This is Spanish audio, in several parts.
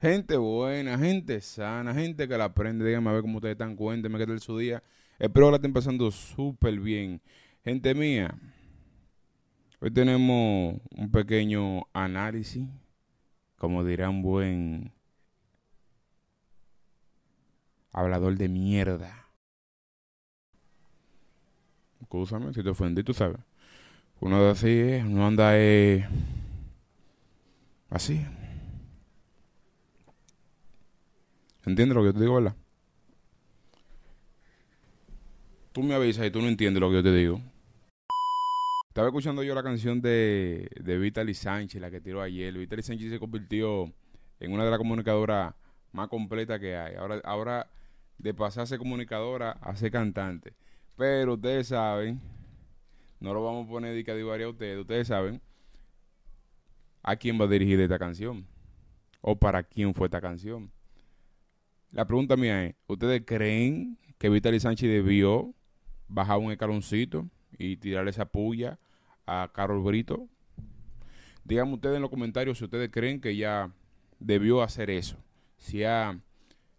Gente buena, gente sana, gente que la aprende. Díganme a ver cómo ustedes están, cuéntenme qué tal su día. Espero que la estén pasando súper bien. Gente mía, hoy tenemos un pequeño análisis, como dirá un buen hablador de mierda. Escúchame si te ofendí, tú sabes. Uno así, uno anda eh, así. ¿Entiendes lo que yo te digo, verdad? Tú me avisas y tú no entiendes lo que yo te digo. Estaba escuchando yo la canción de, de Vitaly Sánchez, la que tiró ayer. Vitaly Sánchez se convirtió en una de las comunicadoras más completas que hay. Ahora, ahora de pasarse comunicadora a ser cantante. Pero ustedes saben no lo vamos a poner de a ustedes. Ustedes saben a quién va a dirigir esta canción. O para quién fue esta canción. La pregunta mía es, ¿ustedes creen que Vitaly Sánchez debió bajar un escaloncito y tirarle esa puya a Carol Brito? Díganme ustedes en los comentarios si ustedes creen que ya debió hacer eso. Si, ya...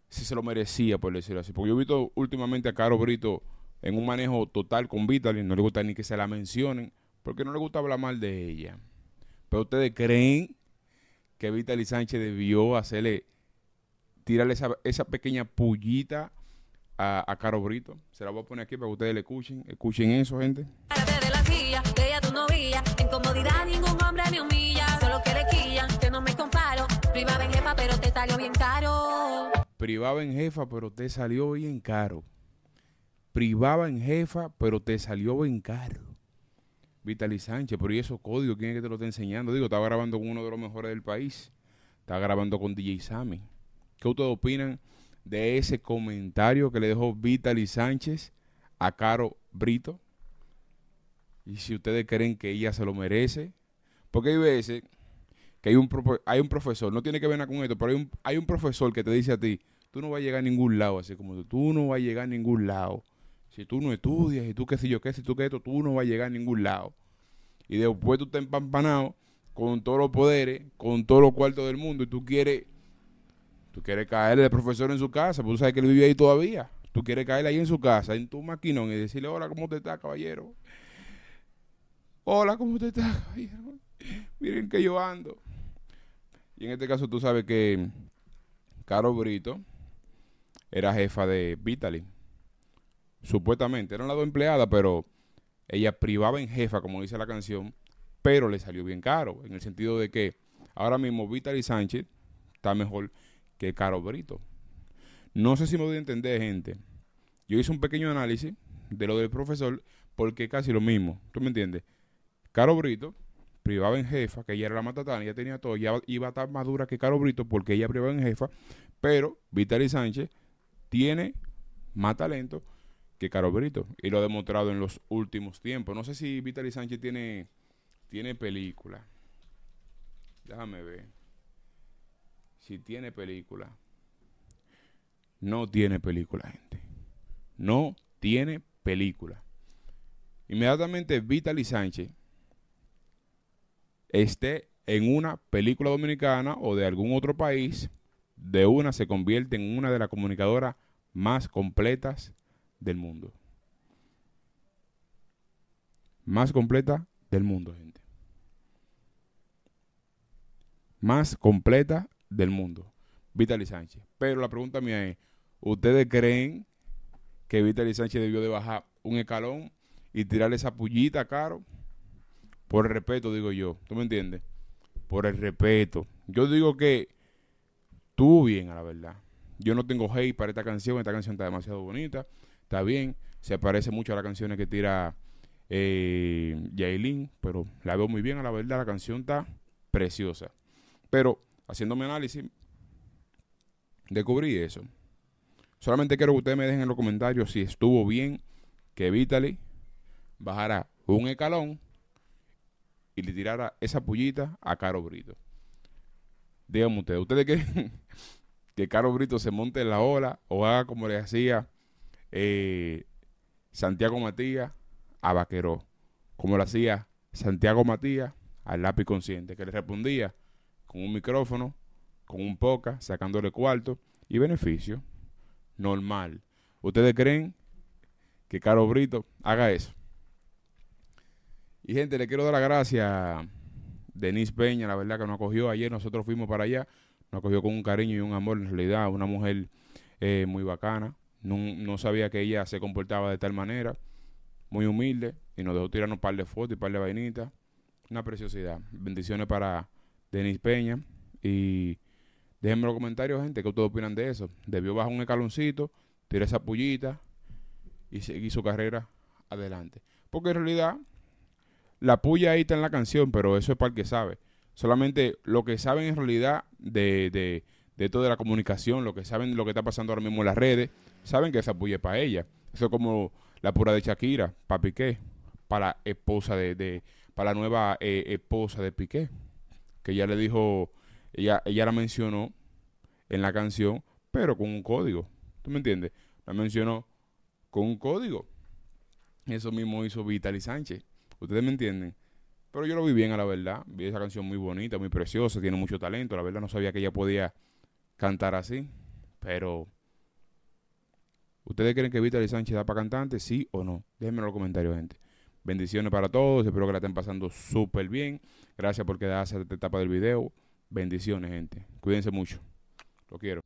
si se lo merecía, por decirlo así. Porque yo he visto últimamente a Carol Brito en un manejo total con Vitaly. no le gusta ni que se la mencionen, porque no le gusta hablar mal de ella. Pero ustedes creen que Vitaly Sánchez debió hacerle, tirarle esa, pequeña pullita a, a, Caro Brito. Se la voy a poner aquí para que ustedes le escuchen. Escuchen eso, gente. De En jefa, pero te salió bien caro. Privaba en jefa, pero te salió bien caro privaba en jefa, pero te salió bien caro. Vitali Sánchez, pero ¿y esos códigos? ¿Quién es que te lo está enseñando? Digo, estaba grabando con uno de los mejores del país. Estaba grabando con DJ Sammy. ¿Qué ustedes opinan de ese comentario que le dejó Vitali Sánchez a Caro Brito? Y si ustedes creen que ella se lo merece. Porque hay veces que hay un, hay un profesor, no tiene que ver nada con esto, pero hay un, hay un profesor que te dice a ti, tú no vas a llegar a ningún lado, así como tú, tú no vas a llegar a ningún lado. Si tú no estudias, y tú qué sé yo qué, si tú qué esto, tú no vas a llegar a ningún lado. Y después tú estás empampanado con todos los poderes, con todos los cuartos del mundo, y tú quieres, tú quieres caerle al profesor en su casa, porque tú sabes que él vive ahí todavía. Tú quieres caerle ahí en su casa, en tu maquinón, y decirle, hola, ¿cómo te está, caballero? Hola, ¿cómo te está, caballero? Miren que yo ando. Y en este caso tú sabes que Caro Brito era jefa de Vitaly Supuestamente eran las dos empleadas, pero ella privaba en jefa, como dice la canción, pero le salió bien caro, en el sentido de que ahora mismo Vitaly Sánchez está mejor que Caro Brito. No sé si me voy a entender, gente. Yo hice un pequeño análisis de lo del profesor, porque casi lo mismo, ¿tú me entiendes? Caro Brito privaba en jefa, que ella era la matatana, ya tenía todo, ya iba a estar más que Caro Brito porque ella privaba en jefa, pero Vitaly Sánchez tiene más talento, que Caro Brito. Y lo ha demostrado en los últimos tiempos. No sé si Vitaly Sánchez tiene, tiene película. Déjame ver. Si tiene película. No tiene película, gente. No tiene película. Inmediatamente Vitaly Sánchez esté en una película dominicana o de algún otro país, de una se convierte en una de las comunicadoras más completas del mundo. Más completa del mundo, gente. Más completa del mundo. vitali Sánchez. Pero la pregunta mía es, ¿ustedes creen que vitali Sánchez debió de bajar un escalón y tirarle esa pullita caro? Por el respeto, digo yo. ¿Tú me entiendes? Por el respeto. Yo digo que tú bien, a la verdad. Yo no tengo hate para esta canción. Esta canción está demasiado bonita está bien. Se parece mucho a las canciones que tira eh, pero la veo muy bien, a la verdad, la canción está preciosa. Pero haciéndome análisis, descubrí eso. Solamente quiero que ustedes me dejen en los comentarios si estuvo bien que Vitaly bajara un escalón y le tirara esa pullita a Caro Brito. Díganme ustedes, ¿ustedes creen que Caro Brito se monte en la ola o haga como le hacía eh, Santiago Matías a Vaqueró, como lo hacía Santiago Matías al lápiz consciente, que le respondía con un micrófono, con un poca, sacándole cuarto y beneficio. Normal. ¿Ustedes creen que Caro Brito haga eso? Y gente, le quiero dar la gracia a Denise Peña, la verdad que nos acogió ayer, nosotros fuimos para allá, nos acogió con un cariño y un amor, en realidad, una mujer eh, muy bacana, no, sabía que ella se comportaba de tal manera. Muy humilde. Y nos dejó tirarnos un par de fotos y un par de vainitas. Una preciosidad. Bendiciones para Denis Peña. Y déjenme en los comentarios, gente, qué ustedes opinan de eso. Debió bajar un escaloncito, tirar esa pullita y seguir su carrera adelante. Porque en realidad, la pulla ahí está en la canción, pero eso es para el que sabe. Solamente lo que saben en realidad de, de de toda la comunicación, lo que saben lo que está pasando ahora mismo en las redes, saben que se apoye para ella. Eso es como la pura de Shakira, para Piqué, para la esposa de, de para la nueva eh, esposa de Piqué, que ya le dijo, ella, ella la mencionó en la canción, pero con un código. ¿Tú me entiendes? La mencionó con un código. Eso mismo hizo Vitaly Sánchez. ¿Ustedes me entienden? Pero yo lo vi bien, a la verdad. Vi esa canción muy bonita, muy preciosa, tiene mucho talento. La verdad no sabía que ella podía cantar así, pero ¿ustedes creen que Vitaly Sánchez da para cantante? ¿Sí o no? Déjenme en los comentarios, gente. Bendiciones para todos, espero que la estén pasando súper bien. Gracias por quedarse a esta etapa del video. Bendiciones, gente. Cuídense mucho. Lo quiero.